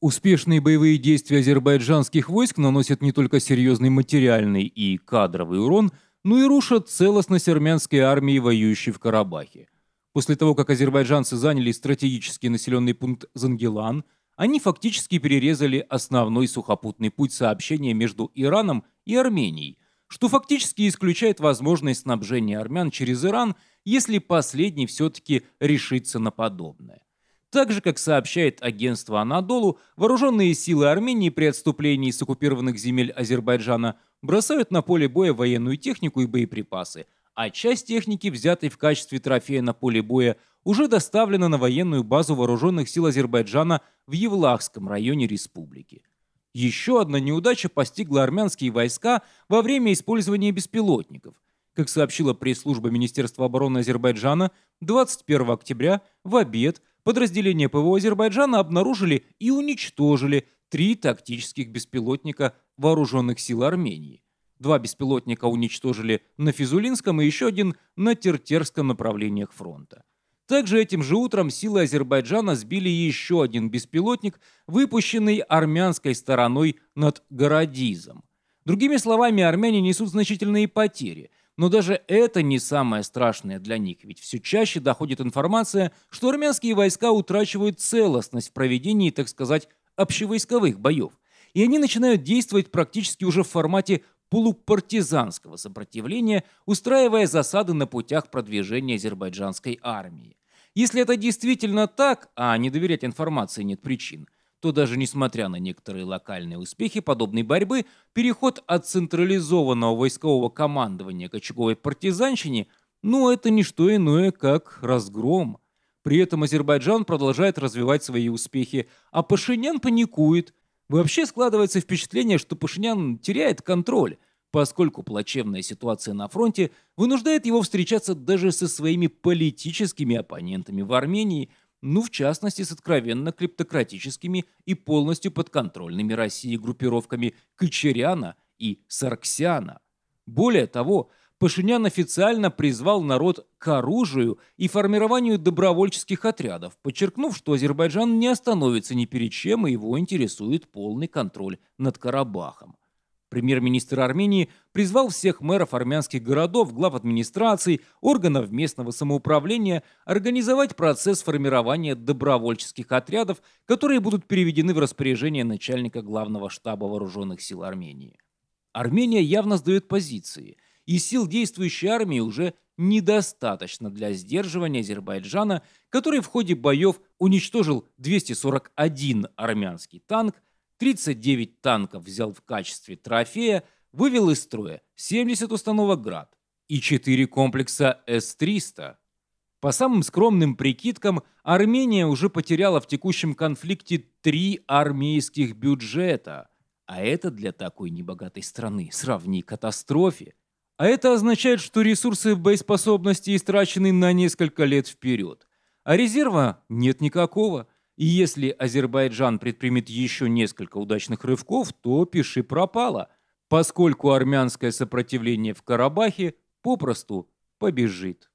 Успешные боевые действия азербайджанских войск наносят не только серьезный материальный и кадровый урон, но и рушат целостность армянской армии, воюющей в Карабахе. После того, как азербайджанцы заняли стратегический населенный пункт Зангелан, они фактически перерезали основной сухопутный путь сообщения между Ираном и Арменией, что фактически исключает возможность снабжения армян через Иран, если последний все-таки решится на подобное. Так же, как сообщает агентство «Анадолу», вооруженные силы Армении при отступлении с оккупированных земель Азербайджана бросают на поле боя военную технику и боеприпасы, а часть техники, взятой в качестве трофея на поле боя, уже доставлена на военную базу вооруженных сил Азербайджана в Евлахском районе республики. Еще одна неудача постигла армянские войска во время использования беспилотников – как сообщила пресс-служба Министерства обороны Азербайджана, 21 октября в обед подразделения ПВО Азербайджана обнаружили и уничтожили три тактических беспилотника вооруженных сил Армении. Два беспилотника уничтожили на Физулинском и еще один на Тертерском направлениях фронта. Также этим же утром силы Азербайджана сбили еще один беспилотник, выпущенный армянской стороной над Городизом. Другими словами, армяне несут значительные потери – но даже это не самое страшное для них, ведь все чаще доходит информация, что армянские войска утрачивают целостность в проведении, так сказать, общевойсковых боев. И они начинают действовать практически уже в формате полупартизанского сопротивления, устраивая засады на путях продвижения азербайджанской армии. Если это действительно так, а не доверять информации нет причин – то даже несмотря на некоторые локальные успехи подобной борьбы, переход от централизованного войскового командования к очаговой партизанщине – ну, это не что иное, как разгром. При этом Азербайджан продолжает развивать свои успехи, а Пашинян паникует. Вообще складывается впечатление, что Пашинян теряет контроль, поскольку плачевная ситуация на фронте вынуждает его встречаться даже со своими политическими оппонентами в Армении – ну в частности с откровенно криптократическими и полностью подконтрольными России группировками Кочеряна и Сарксяна. Более того, Пашинян официально призвал народ к оружию и формированию добровольческих отрядов, подчеркнув, что Азербайджан не остановится ни перед чем и его интересует полный контроль над Карабахом. Премьер-министр Армении призвал всех мэров армянских городов, глав администраций, органов местного самоуправления организовать процесс формирования добровольческих отрядов, которые будут переведены в распоряжение начальника главного штаба вооруженных сил Армении. Армения явно сдает позиции, и сил действующей армии уже недостаточно для сдерживания Азербайджана, который в ходе боев уничтожил 241 армянский танк, 39 танков взял в качестве трофея, вывел из строя 70 установок «Град» и 4 комплекса С-300. По самым скромным прикидкам, Армения уже потеряла в текущем конфликте три армейских бюджета. А это для такой небогатой страны сравни катастрофе. А это означает, что ресурсы боеспособности истрачены на несколько лет вперед. А резерва нет никакого – и если Азербайджан предпримет еще несколько удачных рывков, то пиши пропало, поскольку армянское сопротивление в Карабахе попросту побежит.